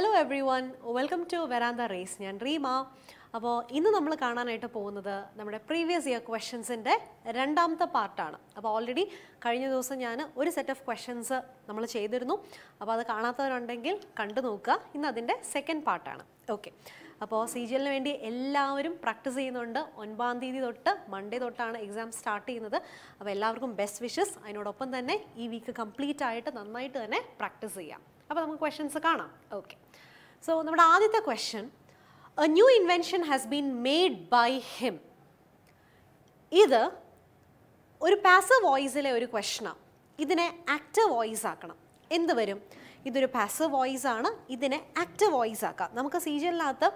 Hello everyone welcome to Veranda Race ഞാൻ റീമ അപ്പോൾ ഇന്ന് നമ്മൾ കാണാനായിട്ട് പോകുന്നത് നമ്മുടെ പ്രീവിയസ് ഇയർ ക്വസ്റ്റ്യൻസിൻ്റെ രണ്ടാമത്തെ പാർട്ടാണ് അപ്പോൾ ഓൾറെഡി കഴിഞ്ഞ ദിവസം ഞാൻ ഒരു സെറ്റ് ഓഫ് ക്വസ്റ്റ്യൻസ് നമ്മൾ ചെയ്തിരുന്നു അപ്പോൾ അത് കാണാത്തവരുണ്ടെങ്കിൽ കണ്ടു നോക്കുക ഇന്ന് അതിൻ്റെ സെക്കൻഡ് പാർട്ടാണ് ഓക്കെ അപ്പോൾ സി ജി എല്ലിന് വേണ്ടി എല്ലാവരും പ്രാക്ടീസ് ചെയ്യുന്നുണ്ട് ഒൻപതാം തീയതി തൊട്ട് മൺഡേ തൊട്ടാണ് എക്സാം സ്റ്റാർട്ട് ചെയ്യുന്നത് അപ്പോൾ എല്ലാവർക്കും ബെസ്റ്റ് വിഷസ് അതിനോടൊപ്പം തന്നെ ഈ വീക്ക് കംപ്ലീറ്റ് ആയിട്ട് നന്നായിട്ട് തന്നെ പ്രാക്ടീസ് ചെയ്യാം അപ്പോൾ നമുക്ക് ക്വസ്റ്റ്യൻസ് കാണാം ഓക്കെ സോ നമ്മുടെ ആദ്യത്തെ question a new invention has been made by him ഇത് ഒരു പാസ വോയിസിലെ ഒരു ക്വസ്റ്റനാണ് ഇതിനെ ആക്റ്റീവ് വോയിസ് ആക്കണം എന്ത് വരും ഇതൊരു പാസീവ് വോയിസ് ആണ് ഇതിനെ ആക്റ്റീവ് വോയിസ് ആക്കാം നമുക്ക് സീരിയലിനകത്ത്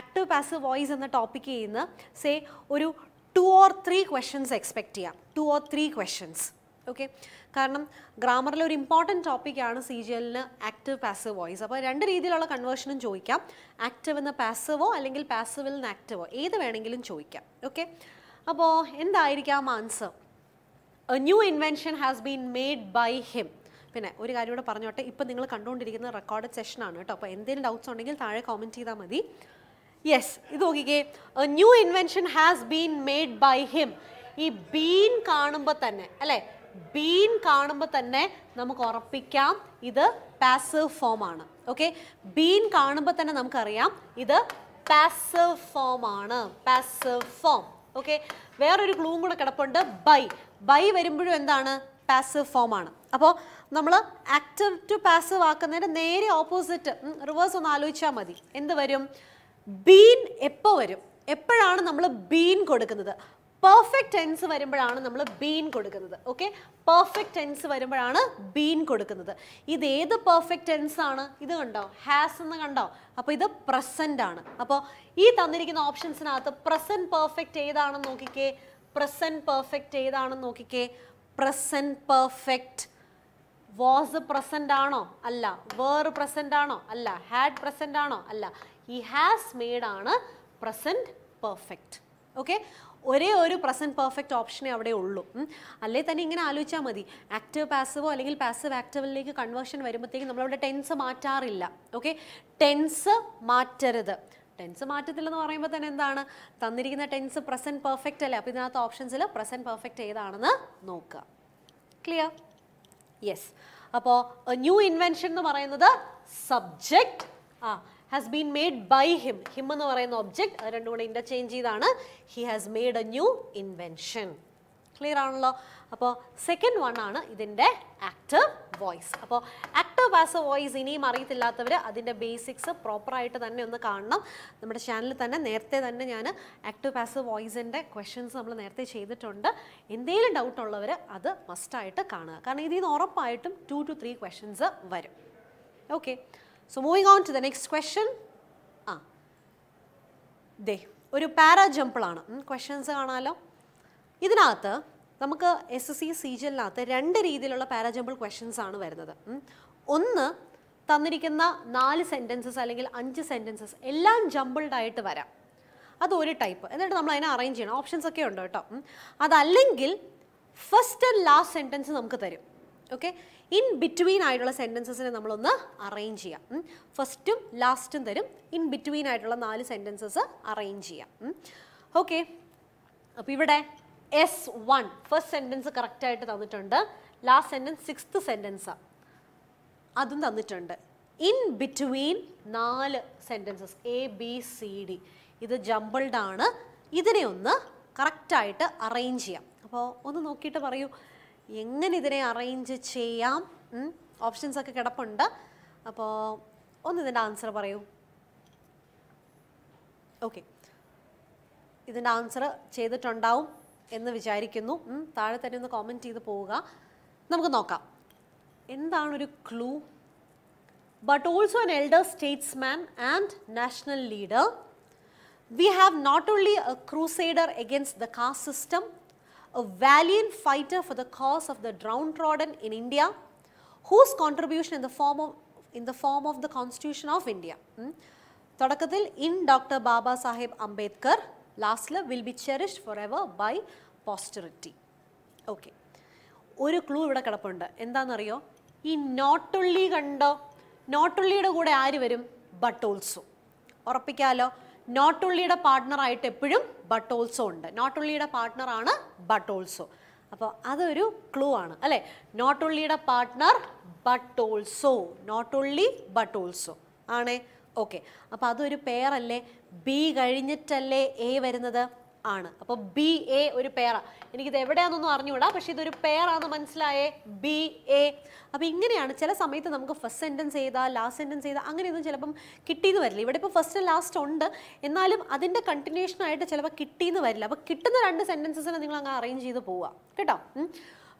ആക്റ്റീവ് പാസീവ് വോയിസ് എന്ന ടോപ്പിക്ക് ചെയ്യുന്ന സേ ഒരു two or three questions expect ചെയ്യാം two or three questions okay കാരണം ഗ്രാമറിലെ ഒരു ഇമ്പോർട്ടൻറ്റ് ടോപ്പിക്കാണ് സി ജി എല്ലിന് ആക്റ്റീവ് പാസീവ് വോയിസ് അപ്പോൾ രണ്ട് രീതിയിലുള്ള കൺവേർഷനും ചോദിക്കാം ആക്റ്റീവ് എന്ന പാസീവോ അല്ലെങ്കിൽ പാസീവിൽ നിന്ന് ആക്റ്റീവോ ഏത് വേണമെങ്കിലും ചോദിക്കാം ഓക്കെ അപ്പോൾ എന്തായിരിക്കാം answer a new invention has been made by him പിന്നെ ഒരു കാര്യം കൂടെ പറഞ്ഞോട്ടെ ഇപ്പം നിങ്ങൾ കണ്ടുകൊണ്ടിരിക്കുന്ന റെക്കോർഡഡ് സെഷനാണ് കേട്ടോ അപ്പോൾ എന്തെങ്കിലും ഡൗട്ട്സ് ഉണ്ടെങ്കിൽ താഴെ കോമൻറ്റ് ചെയ്താൽ മതി യെസ് ഇത് നോക്കിക്കേ a new invention has been made by him ഈ ബീൻ കാണുമ്പോൾ തന്നെ അല്ലേ ബീൻ കാണുമ്പോൾ തന്നെ നമുക്ക് ഉറപ്പിക്കാം ഇത് പാസീവ് ഫോം ആണ് ഓക്കെ ബീൻ കാണുമ്പോൾ തന്നെ നമുക്കറിയാം ഇത് പാസീവ് ഫോം ആണ് പാസീവ് ഫോം ഓക്കെ വേറൊരു ക്ലൂം കൂടെ കിടപ്പുണ്ട് ബൈ ബൈ വരുമ്പോഴും എന്താണ് പാസീവ് ഫോം ആണ് അപ്പോൾ നമ്മൾ ആക്റ്റീവ് ടു പാസീവ് ആക്കുന്നതിൻ്റെ നേരെ ഓപ്പോസിറ്റ് റിവേഴ്സ് ഒന്ന് ആലോചിച്ചാൽ മതി എന്ത് വരും ബീൻ എപ്പോൾ വരും എപ്പോഴാണ് നമ്മൾ ബീൻ കൊടുക്കുന്നത് പെർഫെക്റ്റ് ടെൻസ് വരുമ്പോഴാണ് നമ്മൾ ബീൻ കൊടുക്കുന്നത് ഓക്കെ പെർഫെക്റ്റ് ടെൻസ് വരുമ്പോഴാണ് ബീൻ കൊടുക്കുന്നത് ഇത് ഏത് പെർഫെക്റ്റ് ടെൻസ് ആണ് ഇത് കണ്ടോ ഹാസ് എന്ന് കണ്ടോ അപ്പോൾ ഇത് പ്രസൻ്റ് ആണ് അപ്പോൾ ഈ തന്നിരിക്കുന്ന ഓപ്ഷൻസിനകത്ത് പ്രസൻറ്റ് പെർഫെക്റ്റ് ഏതാണെന്ന് നോക്കിക്കേ പ്രസൻറ്റ് പെർഫെക്റ്റ് ഏതാണെന്ന് നോക്കിക്കേ പ്രസൻറ്റ് പെർഫെക്റ്റ് വാസ് പ്രസൻ്റ് ആണോ അല്ല വേർ പ്രസൻ്റ് ആണോ അല്ല ഹാഡ് പ്രസൻ്റ് ആണോ അല്ല ഈ ഹാസ് മെയ്ഡ് ആണ് പ്രസൻറ്റ് പെർഫെക്റ്റ് ഓക്കെ ഒരേ ഒരു പ്രസൻറ്റ് പെർഫെക്റ്റ് ഓപ്ഷനേ അവിടെ ഉള്ളൂ അല്ലേ തന്നെ ഇങ്ങനെ ആലോചിച്ചാൽ മതി ആക്റ്റീവ് പാസീവോ അല്ലെങ്കിൽ പാസീവ് ആക്റ്റീവിലേക്ക് കൺവേർഷൻ വരുമ്പോഴത്തേക്കും നമ്മളവിടെ ടെൻസ് മാറ്റാറില്ല ഓക്കെ ടെൻസ് മാറ്റരുത് ടെൻസ് മാറ്റത്തില്ലെന്ന് പറയുമ്പോൾ തന്നെ എന്താണ് തന്നിരിക്കുന്ന ടെൻസ് പ്രസൻറ്റ് പെർഫെക്റ്റ് അല്ലേ അപ്പോൾ ഇതിനകത്ത് ഓപ്ഷൻസിൽ പ്രസൻറ്റ് പെർഫെക്റ്റ് ഏതാണെന്ന് നോക്കുക ക്ലിയർ യെസ് അപ്പോൾ ന്യൂ ഇൻവെൻഷൻ എന്ന് പറയുന്നത് സബ്ജക്റ്റ് ആ has been made by him him എന്ന് പറയുന്ന ഒബ്ജക്റ്റ് രണ്ടും കൂടെ ഇൻ്റർചേഞ്ച് ചെയ്താണ് he has made a new invention clear ആണല്ലോ അപ്പോൾ സെക്കൻഡ് വൺ ആണ് ഇതിൻ്റെ ആക്റ്റീവ് വോയിസ് അപ്പോൾ ആക്റ്റീവ് എ വോയിസ് ഇനിയും അറിയത്തില്ലാത്തവർ അതിൻ്റെ ബേസിക്സ് പ്രോപ്പറായിട്ട് തന്നെ ഒന്ന് കാണണം നമ്മുടെ ചാനലിൽ തന്നെ നേരത്തെ തന്നെ ഞാൻ ആക്റ്റീവ് എ വോയിസിൻ്റെ ക്വസ്റ്റ്യൻസ് നമ്മൾ നേരത്തെ ചെയ്തിട്ടുണ്ട് എന്തെങ്കിലും ഡൗട്ട് ഉള്ളവർ അത് മസ്റ്റായിട്ട് കാണുക കാരണം ഇതിൽ നിന്ന് ഉറപ്പായിട്ടും ടു ടു ത്രീ ക്വസ്റ്റ്യൻസ് വരും okay so moving on to the next question ആ ദേ ഒരു പാരാ ജമ്പിളാണ് ക്വസ്റ്റ്യൻസ് കാണാമല്ലോ ഇതിനകത്ത് നമുക്ക് എസ് എസ് സി സി ജിയിലിനകത്ത് രണ്ട് രീതിയിലുള്ള പാരാജമ്പിൾ ക്വസ്റ്റ്യൻസ് ആണ് വരുന്നത് ഒന്ന് തന്നിരിക്കുന്ന നാല് സെൻറ്റൻസസ് അല്ലെങ്കിൽ അഞ്ച് സെൻറ്റൻസസ് എല്ലാം ജമ്പിൾഡ് ആയിട്ട് വരാം അത് ഒരു ടൈപ്പ് എന്നിട്ട് നമ്മൾ അതിനെ അറേഞ്ച് ചെയ്യണം ഓപ്ഷൻസ് ഒക്കെ ഉണ്ട് കേട്ടോ അതല്ലെങ്കിൽ ഫസ്റ്റ് ആൻഡ് ലാസ്റ്റ് സെൻറ്റൻസ് നമുക്ക് തരും ഓക്കെ ഇൻ ബിറ്റ്വീൻ ആയിട്ടുള്ള സെൻറ്റൻസസിനെ നമ്മളൊന്ന് അറേഞ്ച് ചെയ്യാം ഫസ്റ്റും ലാസ്റ്റും തരും ഇൻ ബിറ്റ്വീൻ ആയിട്ടുള്ള നാല് സെൻറ്റൻസസ് അറേഞ്ച് ചെയ്യാം ഓക്കെ അപ്പോൾ ഇവിടെ എസ് വൺ ഫസ്റ്റ് സെൻറ്റൻസ് കറക്റ്റായിട്ട് തന്നിട്ടുണ്ട് ലാസ്റ്റ് സെൻറ്റൻസ് സിക്സ്ത് സെൻറ്റൻസ് അതും തന്നിട്ടുണ്ട് ഇൻ ബിറ്റ്വീൻ നാല് sentences A B C D ഇത് ജമ്പിൾഡാണ് ആണ് ഇതിനെ ഒന്ന് കറക്റ്റായിട്ട് അറേഞ്ച് ചെയ്യാം അപ്പോൾ ഒന്ന് നോക്കിയിട്ട് പറയൂ എങ്ങനെ ഇതിനെ അറേഞ്ച് ചെയ്യാം ഓപ്ഷൻസ് ഒക്കെ കിടപ്പുണ്ട് അപ്പോൾ ഒന്ന് ഇതിൻ്റെ ആൻസർ പറയൂ ഓക്കെ ഇതിൻ്റെ ആൻസർ ചെയ്തിട്ടുണ്ടാവും എന്ന് വിചാരിക്കുന്നു താഴെ തന്നെ ഒന്ന് കോമൻറ്റ് ചെയ്ത് പോവുക നമുക്ക് നോക്കാം എന്താണൊരു clue but also an elder man and national leader we have not only a crusader against the caste system a valiant fighter for the cause of the downtrodden in India, whose contribution in the form of in the form of the Constitution of India. Thodakathil hmm? in Dr. Baba Sahib Ambedkar, lastly will be cherished forever by posterity. Okay. clue ഒരു clue ഇവിടെ കിടപ്പുണ്ട് എന്താണെന്നറിയോ ഈ നോട്ടുള്ളി കണ്ടോ നോട്ടുള്ളിയുടെ കൂടെ ആര് but also. ഉറപ്പിക്കാമല്ലോ partner പാർട്ട്ണറായിട്ട് എപ്പോഴും ബട്ട് ഓൾസോ ഉണ്ട് പാർട്ണർ പാർട്ട്ണറാണ് ബട്ട് ഓൾസോ അപ്പോൾ അതൊരു ക്ലൂ ആണ് അല്ലേ ഉള്ളിയുടെ പാർട്ട്ണർ ബട്ട് ഓൾസോ ഉള്ളി ബട്ട് ഓൾസോ ആണേ ഓക്കെ അപ്പോൾ അതൊരു പേരല്ലേ ബി കഴിഞ്ഞിട്ടല്ലേ എ വരുന്നത് ആണ് അപ്പോൾ ബി എ ഒരു പേറ എനിക്കിത് എവിടെയാണെന്നൊന്നും അറിഞ്ഞുകൂടാ പക്ഷെ ഇതൊരു പേറാന്ന് മനസ്സിലായേ ബി എ അപ്പോൾ ഇങ്ങനെയാണ് ചില സമയത്ത് നമുക്ക് ഫസ്റ്റ് സെന്റൻസ് ചെയ്താൽ ലാസ്റ്റ് സെന്റൻസ് ചെയ്താൽ അങ്ങനെയൊന്നും ചിലപ്പം കിട്ടിയെന്ന് വരില്ല ഇവിടെ ഇപ്പൊ ഫസ്റ്റ് ലാസ്റ്റ് ഉണ്ട് എന്നാലും അതിന്റെ കണ്ടിന്യൂഷൻ ആയിട്ട് ചിലപ്പോൾ കിട്ടിയെന്ന് വരില്ല അപ്പോൾ കിട്ടുന്ന രണ്ട് സെന്റൻസിനെ നിങ്ങൾ അങ്ങ് അറേഞ്ച് ചെയ്ത് പോവുക കേട്ടോ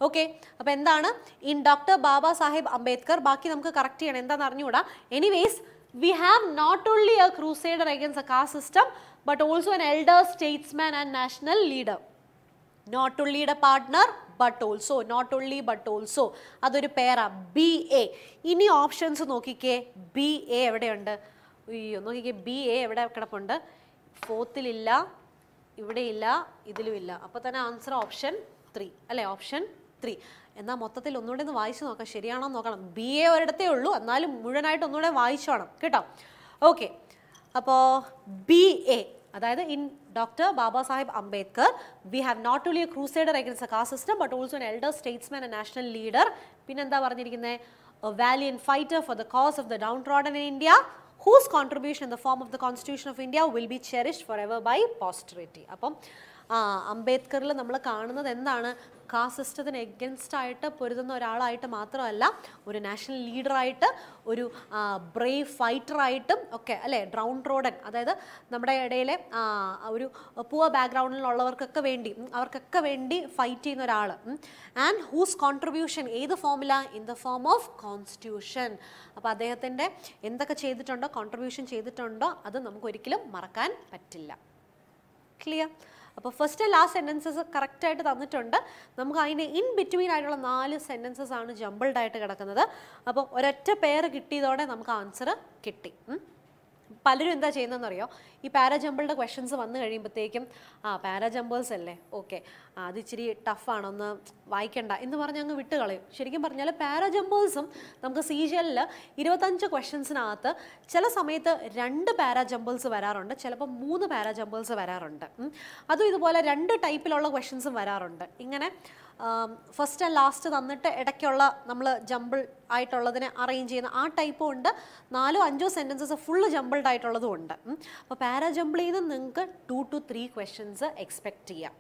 ഓക്കെ അപ്പോൾ എന്താണ് ഇൻ ഡോക്ടർ ബാബാ സാഹിബ് അംബേദ്കർ ബാക്കി നമുക്ക് കറക്റ്റ് ചെയ്യണം എന്താണെന്ന് അറിഞ്ഞുകൂടാ anyways we have not only a crusader against a caste system but also an elder statesman and national leader not only a partner but also not only but also അതൊരു പേരാ B A ഇനി options നോക്കിക്കേ B A എവിടെയുണ്ട് അയ്യോ നോക്കിക്കേ B A എവിടെ കിടപ്പുണ്ട് ഫോർത്തിലില്ല ഇവിടെയില്ല ഇതിലുമില്ല അപ്പോൾ തന്നെ ആൻസർ ഓപ്ഷൻ ത്രീ അല്ലേ ഓപ്ഷൻ ത്രീ എന്നാൽ മൊത്തത്തിൽ ഒന്നുകൂടെ ഒന്ന് വായിച്ചു നോക്കാം ശരിയാണോ നോക്കണം ബി എ ഒരിടത്തേ ഉള്ളൂ എന്നാലും മുഴുവനായിട്ട് ഒന്നുകൂടെ വായിച്ചു വേണം കേട്ടോ ഓക്കെ അപ്പോൾ ബി എ അതായത് in doctor Baba Sahib Ambedkar we have not only a crusader against a caste system but also an elder statesman a national leader പിന്നെന്താ പറഞ്ഞിരിക്കുന്നത് a valiant fighter for the cause of the downtrodden in India whose contribution in the form of the constitution of India will be cherished forever by posterity അപ്പം അംബേദ്കറിൽ നമ്മൾ കാണുന്നത് എന്താണ് cast സിസ്റ്റത്തിന് എഗൻസ്റ്റായിട്ട് ആയിട്ട് പൊരുതുന്ന ഒരാളായിട്ട് മാത്രമല്ല ഒരു നാഷണൽ ലീഡറായിട്ട് ഒരു ബ്രേവ് ഫൈറ്ററായിട്ടും ഒക്കെ അല്ലേ ഡ്രൗൺ റോഡൻ അതായത് നമ്മുടെ ഇടയിലെ ഒരു പൂവ ബാക്ക്ഗ്രൗണ്ടിലുള്ളവർക്കൊക്കെ വേണ്ടി അവർക്കൊക്കെ വേണ്ടി ഫൈറ്റ് ചെയ്യുന്ന ഒരാൾ ആൻഡ് ഹൂസ് കോൺട്രിബ്യൂഷൻ ഏത് ഫോമില in the form of constitution അപ്പോൾ അദ്ദേഹത്തിൻ്റെ എന്തൊക്കെ ചെയ്തിട്ടുണ്ടോ കോൺട്രിബ്യൂഷൻ ചെയ്തിട്ടുണ്ടോ അത് നമുക്ക് ഒരിക്കലും മറക്കാൻ പറ്റില്ല ക്ലിയർ അപ്പോൾ ഫസ്റ്റ് ലാസ്റ്റ് സെൻറ്റൻസസ് കറക്റ്റായിട്ട് തന്നിട്ടുണ്ട് നമുക്ക് അതിന് ഇൻ ബിറ്റ്വീൻ ആയിട്ടുള്ള നാല് സെൻറ്റൻസസ് ആണ് ജമ്പിൾഡായിട്ട് ആയിട്ട് കിടക്കുന്നത് അപ്പോൾ ഒരൊറ്റ പേര് കിട്ടിയതോടെ നമുക്ക് ആൻസർ കിട്ടി പലരും എന്താ ചെയ്യുന്നതെന്നറിയോ ഈ പാരാജമ്പിളുടെ ക്വസ്റ്റ്യൻസ് വന്നു കഴിയുമ്പോഴത്തേക്കും ആ പാരാജമ്പേഴ്സ് അല്ലേ ഓക്കെ അത് ഇച്ചിരി ടഫാണ് ഒന്ന് വായിക്കണ്ട എന്ന് പറഞ്ഞ് അങ്ങ് വിട്ട് കളയും ശരിക്കും പറഞ്ഞാൽ പാരാജമ്പേഴ്സും നമുക്ക് സി ജി എല്ലിൽ ഇരുപത്തഞ്ച് ക്വസ്റ്റ്യൻസിനകത്ത് ചില സമയത്ത് രണ്ട് പാരാജമ്പേഴ്സ് വരാറുണ്ട് ചിലപ്പോൾ മൂന്ന് പാരാജമ്പേഴ്സ് വരാറുണ്ട് അതും ഇതുപോലെ രണ്ട് ടൈപ്പിലുള്ള ക്വസ്റ്റ്യൻസും വരാറുണ്ട് ഇങ്ങനെ ഫസ്റ്റ് ആൻഡ് ലാസ്റ്റ് തന്നിട്ട് ഇടയ്ക്കുള്ള നമ്മൾ ജമ്പിൾ ആയിട്ടുള്ളതിനെ അറേഞ്ച് ചെയ്യുന്ന ആ ടൈപ്പും ഉണ്ട് നാലോ അഞ്ചോ സെൻറ്റൻസസ് ഫുള്ള് ജമ്പിൾഡ് ആയിട്ടുള്ളതും ഉണ്ട് അപ്പോൾ പാരാ ജമ്പിളിൽ നിന്ന് നിങ്ങൾക്ക് ടു ത്രീ ക്വസ്റ്റ്യൻസ് എക്സ്പെക്റ്റ് ചെയ്യാം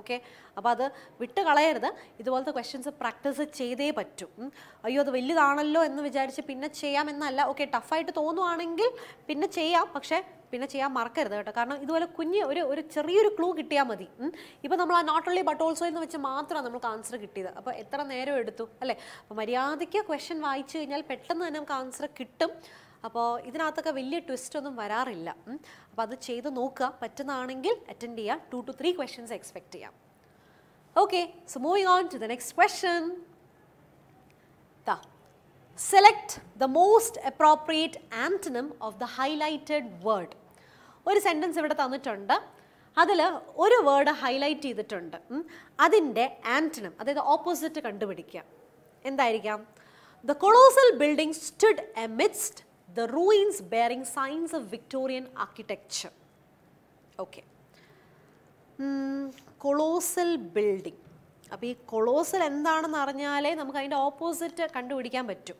ഓക്കെ അപ്പോൾ അത് വിട്ട് കളയരുത് ഇതുപോലത്തെ ക്വസ്റ്റ്യൻസ് പ്രാക്ടീസ് ചെയ്തേ പറ്റും അയ്യോ അത് വലിയതാണല്ലോ എന്ന് വിചാരിച്ച് പിന്നെ ചെയ്യാമെന്നല്ല ഓക്കെ ടഫായിട്ട് തോന്നുവാണെങ്കിൽ പിന്നെ ചെയ്യാം പക്ഷേ പിന്നെ ചെയ്യാൻ മറക്കരുത് കേട്ടോ കാരണം ഇതുപോലെ കുഞ്ഞ് ഒരു ഒരു ചെറിയൊരു ക്ലൂ കിട്ടിയാൽ മതി ഇപ്പോൾ നമ്മൾ ആ നോട്ട് ഓൺലി ബട്ട് ഓൾസോ എന്ന് വെച്ച് മാത്രമാണ് നമുക്ക് ആൻസർ കിട്ടിയത് അപ്പോൾ എത്ര നേരം എടുത്തു അല്ലേ അപ്പോൾ മര്യാദയ്ക്ക് ക്വസ്റ്റ്യൻ വായിച്ചു കഴിഞ്ഞാൽ പെട്ടെന്ന് തന്നെ നമുക്ക് ആൻസർ കിട്ടും അപ്പോൾ ഇതിനകത്തൊക്കെ വലിയ ട്വിസ്റ്റ് ഒന്നും വരാറില്ല അപ്പോൾ അത് ചെയ്ത് നോക്കുക പറ്റുന്നതാണെങ്കിൽ അറ്റൻഡ് ചെയ്യുക two two three questions expect ചെയ്യാം okay so moving on to the next question the select the most appropriate antonym of the highlighted word ഒരു സെൻറ്റൻസ് ഇവിടെ തന്നിട്ടുണ്ട് അതിൽ ഒരു വേർഡ് ഹൈലൈറ്റ് ചെയ്തിട്ടുണ്ട് അതിൻ്റെ ആൻറ്റനം അതായത് ഓപ്പോസിറ്റ് കണ്ടുപിടിക്കുക എന്തായിരിക്കാം the colossal building stood amidst the ruins bearing signs of Victorian architecture. Okay. Mm, colossal building. അപ്പോൾ ഈ കൊളോസൽ എന്താണെന്ന് അറിഞ്ഞാലേ നമുക്ക് അതിൻ്റെ ഓപ്പോസിറ്റ് കണ്ടുപിടിക്കാൻ പറ്റും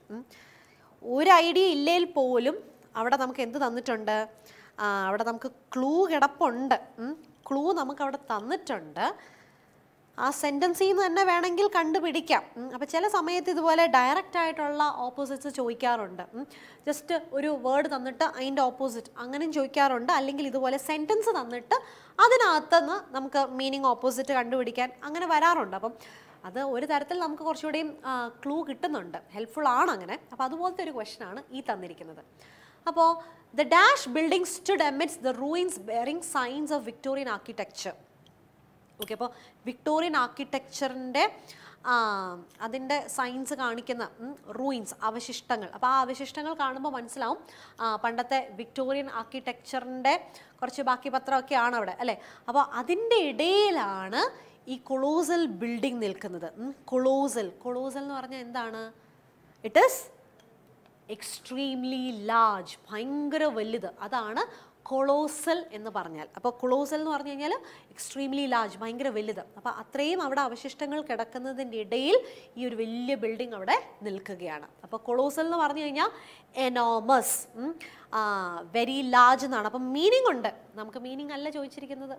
ഒരു ഐഡിയ ഇല്ലെങ്കിൽ പോലും അവിടെ നമുക്ക് എന്ത് തന്നിട്ടുണ്ട് അവിടെ നമുക്ക് ക്ലൂ കിടപ്പുണ്ട് ക്ലൂ നമുക്ക് അവിടെ തന്നിട്ടുണ്ട് ആ സെൻറ്റൻസിൽ നിന്ന് തന്നെ വേണമെങ്കിൽ കണ്ടുപിടിക്കാം അപ്പോൾ ചില സമയത്ത് ഇതുപോലെ ഡയറക്റ്റ് ആയിട്ടുള്ള ഓപ്പോസിറ്റ്സ് ചോദിക്കാറുണ്ട് ജസ്റ്റ് ഒരു വേർഡ് തന്നിട്ട് അതിൻ്റെ ഓപ്പോസിറ്റ് അങ്ങനെയും ചോദിക്കാറുണ്ട് അല്ലെങ്കിൽ ഇതുപോലെ സെൻറ്റൻസ് തന്നിട്ട് അതിനകത്തുനിന്ന് നമുക്ക് മീനിങ് ഓപ്പോസിറ്റ് കണ്ടുപിടിക്കാൻ അങ്ങനെ വരാറുണ്ട് അപ്പം അത് ഒരു തരത്തിൽ നമുക്ക് കുറച്ചുകൂടിയും ക്ലൂ കിട്ടുന്നുണ്ട് ഹെൽപ്ഫുൾ ആണ് അങ്ങനെ അപ്പോൾ അതുപോലത്തെ ഒരു ക്വസ്റ്റനാണ് ഈ തന്നിരിക്കുന്നത് അപ്പോൾ the dash building stood amidst the ruins bearing signs of Victorian architecture okay അപ്പോൾ വിക്ടോറിയൻ ആർക്കിടെക്ചറിൻ്റെ അതിൻ്റെ സയൻസ് കാണിക്കുന്ന റൂയിൻസ് അവശിഷ്ടങ്ങൾ അപ്പോൾ ആ അവശിഷ്ടങ്ങൾ കാണുമ്പോൾ മനസ്സിലാവും പണ്ടത്തെ വിക്ടോറിയൻ ആർക്കിടെക്ചറിൻ്റെ കുറച്ച് ബാക്കി ആണ് അവിടെ അല്ലേ അപ്പോൾ അതിൻ്റെ ഇടയിലാണ് ഈ കൊളോസൽ ബിൽഡിംഗ് നിൽക്കുന്നത് കൊളോസൽ കൊളോസൽ എന്ന് പറഞ്ഞാൽ എന്താണ് ഇറ്റ് ഇസ് എക്സ്ട്രീംലി ലാർജ് ഭയങ്കര വലുത് അതാണ് കൊളോസൽ എന്ന് പറഞ്ഞാൽ അപ്പോൾ കൊളോസൽ എന്ന് പറഞ്ഞു കഴിഞ്ഞാൽ എക്സ്ട്രീംലി ലാർജ് ഭയങ്കര വലുത് അപ്പോൾ അത്രയും അവിടെ അവശിഷ്ടങ്ങൾ കിടക്കുന്നതിൻ്റെ ഇടയിൽ ഈ ഒരു വലിയ ബിൽഡിംഗ് അവിടെ നിൽക്കുകയാണ് അപ്പോൾ കൊളോസൽ എന്ന് പറഞ്ഞു കഴിഞ്ഞാൽ എനോമസ് വെരി ലാർജ് എന്നാണ് അപ്പം മീനിങ് ഉണ്ട് നമുക്ക് മീനിങ് അല്ല ചോദിച്ചിരിക്കുന്നത്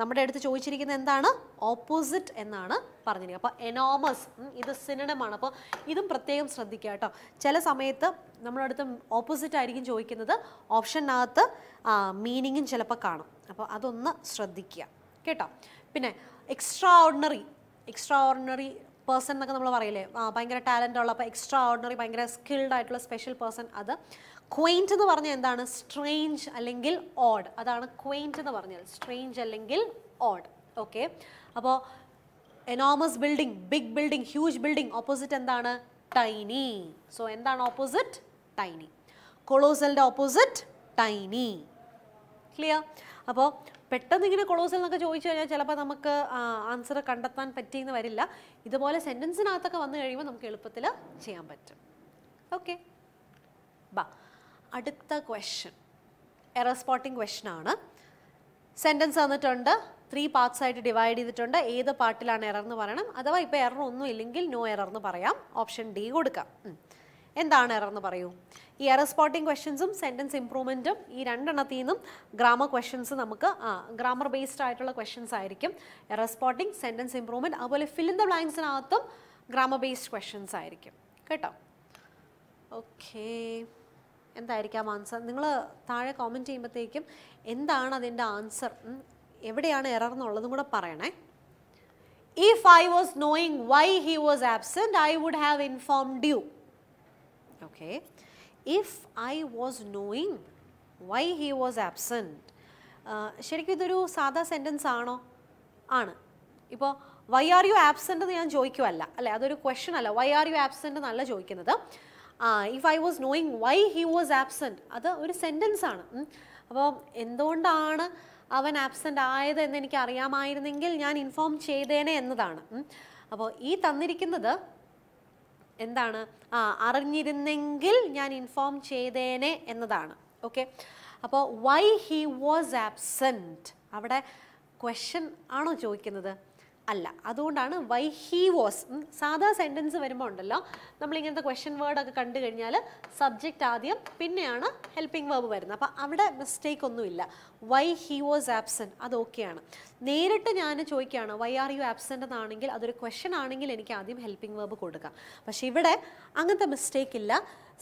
നമ്മുടെ അടുത്ത് ചോദിച്ചിരിക്കുന്നത് എന്താണ് ഓപ്പോസിറ്റ് എന്നാണ് പറഞ്ഞിരിക്കുന്നത് അപ്പോൾ എനോമസ് ഇത് സിനിഡമാണ് അപ്പോൾ ഇതും പ്രത്യേകം ശ്രദ്ധിക്കുക കേട്ടോ ചില സമയത്ത് നമ്മുടെ അടുത്ത് ഓപ്പോസിറ്റ് ആയിരിക്കും ചോദിക്കുന്നത് ഓപ്ഷനകത്ത് മീനിങ്ങും ചിലപ്പോൾ കാണും അപ്പോൾ അതൊന്ന് ശ്രദ്ധിക്കുക കേട്ടോ പിന്നെ extraordinary extraordinary person എന്നൊക്കെ നമ്മൾ പറയില്ലേ ഭയങ്കര ടാലൻ്റ് ഉള്ള അപ്പോൾ എക്സ്ട്രാ ഓർഡിനറി ഭയങ്കര സ്കിൽഡ് ആയിട്ടുള്ള സ്പെഷ്യൽ പേഴ്സൺ അത് ക്വെയിൻറ്റ് എന്ന് പറഞ്ഞാൽ എന്താണ് സ്ട്രേഞ്ച് അല്ലെങ്കിൽ ഓഡ് അതാണ് ക്വെയിൻറ്റ് എന്ന് പറഞ്ഞാൽ സ്ട്രേഞ്ച് അല്ലെങ്കിൽ ഓഡ് ഓക്കെ അപ്പോൾ enormous building big building huge building opposite എന്താണ് ടൈനി സോ എന്താണ് ഓപ്പോസിറ്റ് ടൈനി കൊളോസലിൻ്റെ ഓപ്പോസിറ്റ് ടൈനി ക്ലിയർ അപ്പോൾ പെട്ടെന്ന് ഇങ്ങനെ കൊളോസൽ എന്നൊക്കെ ചോദിച്ചു കഴിഞ്ഞാൽ ചിലപ്പോൾ നമുക്ക് ആൻസർ കണ്ടെത്താൻ പറ്റിയെന്ന് വരില്ല ഇതുപോലെ സെൻറ്റൻസിനകത്തൊക്കെ വന്നു കഴിയുമ്പോൾ നമുക്ക് എളുപ്പത്തിൽ ചെയ്യാൻ പറ്റും ഓക്കെ ബാ അടുത്ത ക്വസ്റ്റ്യൻ എറർ സ്പോട്ടിംഗ് ക്വസ്റ്റ്യൻ ആണ് സെൻറ്റൻസ് തന്നിട്ടുണ്ട് ത്രീ പാർട്സ് ആയിട്ട് ഡിവൈഡ് ചെയ്തിട്ടുണ്ട് ഏത് പാർട്ടിലാണ് എറർ എന്ന് പറയണം അഥവാ ഇപ്പോൾ എറർ ഒന്നും ഇല്ലെങ്കിൽ നോ എറർ എന്ന് പറയാം ഓപ്ഷൻ ഡി കൊടുക്കാം എന്താണ് എറർ എന്ന് പറയൂ ഈ എറർ സ്പോട്ടിംഗ് ക്വസ്റ്റ്യൻസും സെൻറ്റൻസ് ഇംപ്രൂവ്മെൻറ്റും ഈ രണ്ടെണ്ണത്തിൽ നിന്നും ഗ്രാമർ ക്വസ്റ്റ്യൻസ് നമുക്ക് ഗ്രാമർ ബേസ്ഡ് ആയിട്ടുള്ള ക്വസ്റ്റ്യൻസ് ആയിരിക്കും എറർ സ്പോട്ടിംഗ് സെൻറ്റൻസ് ഇംപ്രൂവ്മെൻറ്റ് അതുപോലെ ഫിൽ ഇൻ ദ ബ്ലാങ്ക്സിനകത്തും ഗ്രാമർ ബേസ്ഡ് ക്വസ്റ്റ്യൻസ് ആയിരിക്കും കേട്ടോ ഓക്കേ എന്തായിരിക്കാം ആൻസർ നിങ്ങൾ താഴെ കോമൻറ്റ് ചെയ്യുമ്പോഴത്തേക്കും എന്താണ് അതിൻ്റെ ആൻസർ എവിടെയാണ് എറർ എന്നുള്ളതും കൂടെ പറയണേ if I was knowing why he was absent I would have informed you okay if I was knowing why he was absent ശരിക്കും ഇതൊരു സാധാ സെൻറ്റൻസ് ആണോ ആണ് ഇപ്പോൾ വൈ ആർ യു ആബ്സെൻ്റ് എന്ന് ഞാൻ ചോദിക്കുമല്ല അല്ലേ അതൊരു ക്വസ്റ്റൻ അല്ല വൈ ആർ യു ആബ്സെൻ്റ് എന്നല്ല ചോദിക്കുന്നത് ആ if I was knowing why he was absent അത് ഒരു സെൻറ്റൻസ് ആണ് അപ്പോൾ എന്തുകൊണ്ടാണ് അവൻ ആബ്സെൻ്റ് ആയത് എന്ന് എനിക്ക് അറിയാമായിരുന്നെങ്കിൽ ഞാൻ ഇൻഫോം ചെയ്തേനെ എന്നതാണ് അപ്പോൾ ഈ തന്നിരിക്കുന്നത് എന്താണ് ആ അറിഞ്ഞിരുന്നെങ്കിൽ ഞാൻ ഇൻഫോം ചെയ്തേനെ എന്നതാണ് ഓക്കെ അപ്പോൾ വൈ ഹി വാസ് ആബ്സെൻറ്റ് അവിടെ ക്വസ്റ്റ്യൻ ആണോ ചോദിക്കുന്നത് അല്ല അതുകൊണ്ടാണ് വൈ ഹീ വാസ് സാധാ സെൻറ്റൻസ് വരുമ്പോൾ ഉണ്ടല്ലോ നമ്മൾ ഇങ്ങനത്തെ ക്വസ്റ്റ്യൻ വേർഡൊക്കെ കണ്ടു കഴിഞ്ഞാൽ സബ്ജക്റ്റ് ആദ്യം പിന്നെയാണ് ഹെൽപ്പിംഗ് വേർബ് വരുന്നത് അപ്പോൾ അവിടെ മിസ്റ്റേക്ക് ഒന്നുമില്ല വൈ ഹീ വാസ് ആബ്സെൻറ്റ് അത് ഓക്കെയാണ് നേരിട്ട് ഞാൻ ചോദിക്കുകയാണ് വൈ ആർ യു ആബ്സെൻ്റ് എന്നാണെങ്കിൽ അതൊരു ക്വസ്റ്റ്യൻ ആണെങ്കിൽ എനിക്ക് ആദ്യം ഹെൽപ്പിംഗ് വേർബ് കൊടുക്കാം പക്ഷേ ഇവിടെ അങ്ങനത്തെ മിസ്റ്റേക്ക് ഇല്ല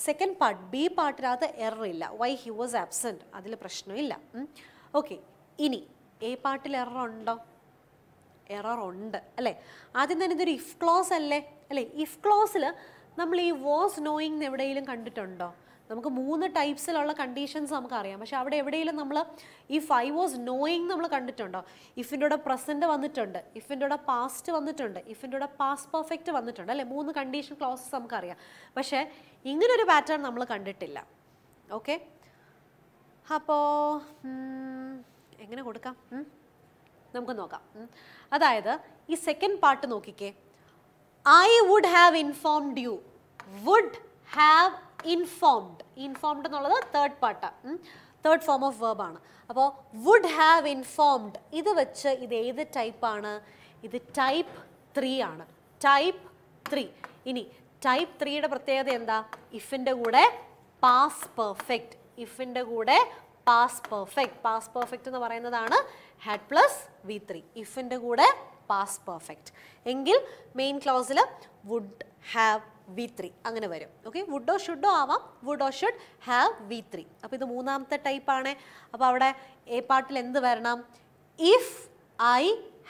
സെക്കൻഡ് പാർട്ട് ബി പാർട്ടിനകത്ത് എറർ ഇല്ല വൈ ഹി വാസ് ആബ്സെൻറ്റ് അതിൽ പ്രശ്നമില്ല ഓക്കെ ഇനി എ പാർട്ടിൽ എറർ ഉണ്ടോ എറർ ഉണ്ട് അല്ലേ ആദ്യം തന്നെ ഇതൊരു ഇഫ് ക്ലോസ് അല്ലേ അല്ലേ ഇഫ് ക്ലോസിൽ നമ്മൾ ഈ വാസ് നോയിങ് എവിടെയെങ്കിലും കണ്ടിട്ടുണ്ടോ നമുക്ക് മൂന്ന് ടൈപ്സിലുള്ള കണ്ടീഷൻസ് നമുക്കറിയാം പക്ഷെ അവിടെ എവിടെയെങ്കിലും നമ്മൾ ഇഫ് ഐ വാസ് നോയിങ് നമ്മൾ കണ്ടിട്ടുണ്ടോ ഇഫിൻ്റെ കൂടെ പ്രസൻറ്റ് വന്നിട്ടുണ്ട് ഇഫിൻ്റെ കൂടെ പാസ്റ്റ് വന്നിട്ടുണ്ട് ഇഫിൻ്റെ കൂടെ പാസ്റ്റ് പെർഫെക്റ്റ് വന്നിട്ടുണ്ട് അല്ലേ മൂന്ന് കണ്ടീഷൻ ക്ലോസസ് നമുക്കറിയാം പക്ഷേ ഇങ്ങനൊരു പാറ്റേൺ നമ്മൾ കണ്ടിട്ടില്ല ഓക്കെ അപ്പോൾ എങ്ങനെ കൊടുക്കാം നമുക്ക് നോക്കാം അതായത് ഈ സെക്കൻഡ് പാർട്ട് നോക്കിക്കേ I would have informed you would have informed informed എന്നുള്ളത് തേർഡ് പാർട്ടാണ് തേർഡ് ഫോം ഓഫ് ആണ് അപ്പോൾ വുഡ് ഹാവ് ഇൻഫോംഡ് ഇത് വെച്ച് ഇത് ഏത് ടൈപ്പാണ് ഇത് ടൈപ്പ് ത്രീ ആണ് ടൈപ്പ് ത്രീ ഇനി ടൈപ്പ് ത്രീയുടെ പ്രത്യേകത എന്താ ഇഫിൻ്റെ കൂടെ പാസ് പെർഫെക്റ്റ് ഇഫിൻ്റെ കൂടെ പാസ് പെർഫെക്റ്റ് പാസ് പെർഫെക്റ്റ് എന്ന് പറയുന്നതാണ് ഹാഡ് പ്ലസ് വി ത്രീ ഇഫിൻ്റെ കൂടെ പാസ് പെർഫെക്റ്റ് എങ്കിൽ മെയിൻ ക്ലോസിൽ വുഡ് ഹാവ് വി ത്രീ അങ്ങനെ വരും ഓക്കെ വുഡോ ഷുഡോ ആവാം വുഡോ ഷുഡ് ഹാവ് വി ത്രീ അപ്പോൾ ഇത് മൂന്നാമത്തെ ടൈപ്പാണ് അപ്പോൾ അവിടെ എ പാട്ടിൽ എന്ത് വരണം ഇഫ് ഐ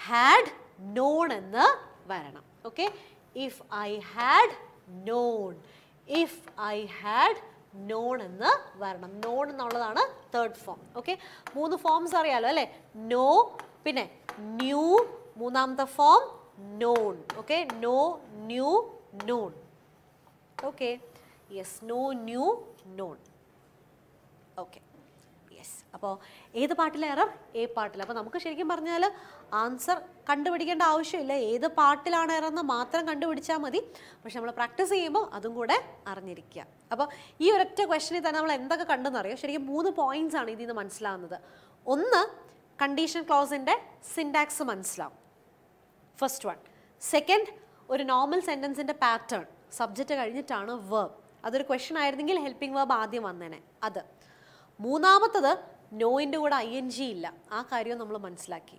ഹാഡ് നോൺ എന്ന് വരണം okay if I had known if I had known എന്ന് വരണം നോൺ എന്നുള്ളതാണ് തേർഡ് ഫോം ഓക്കെ മൂന്ന് ഫോംസ് അറിയാലോ അല്ലെ നോ പിന്നെ ന്യൂ മൂന്നാമത്തെ form known okay know new known okay yes know new known okay അപ്പോൾ ഏത് പാട്ടിലെ എറർ ഏ പാട്ടിൽ അപ്പോൾ നമുക്ക് ശരിക്കും പറഞ്ഞാൽ ആൻസർ കണ്ടുപിടിക്കേണ്ട ആവശ്യമില്ല ഏത് പാട്ടിലാണ് എറർന്ന് മാത്രം കണ്ടുപിടിച്ചാൽ മതി പക്ഷെ നമ്മൾ പ്രാക്ടീസ് ചെയ്യുമ്പോൾ അതും കൂടെ അറിഞ്ഞിരിക്കുക അപ്പോൾ ഈ ഒരൊറ്റ ക്വസ്റ്റനിൽ തന്നെ നമ്മൾ എന്തൊക്കെ കണ്ടെന്നറിയോ ശരിക്കും മൂന്ന് പോയിന്റ്സ് ആണ് ഇതിൽ നിന്ന് മനസ്സിലാവുന്നത് ഒന്ന് കണ്ടീഷൻ ക്ലോസിൻ്റെ സിൻഡാക്സ് മനസ്സിലാവും ഫസ്റ്റ് വൺ സെക്കൻഡ് ഒരു നോർമൽ സെൻറ്റൻസിൻ്റെ പാറ്റേൺ സബ്ജക്റ്റ് കഴിഞ്ഞിട്ടാണ് വേർബ് അതൊരു ക്വസ്റ്റൻ ആയിരുന്നെങ്കിൽ ഹെൽപ്പിംഗ് വേർബ് ആദ്യം വന്നേനെ അത് മൂന്നാമത്തത് നോയിൻ്റെ കൂടെ ഐ എൻ ജി ഇല്ല ആ കാര്യവും നമ്മൾ മനസ്സിലാക്കി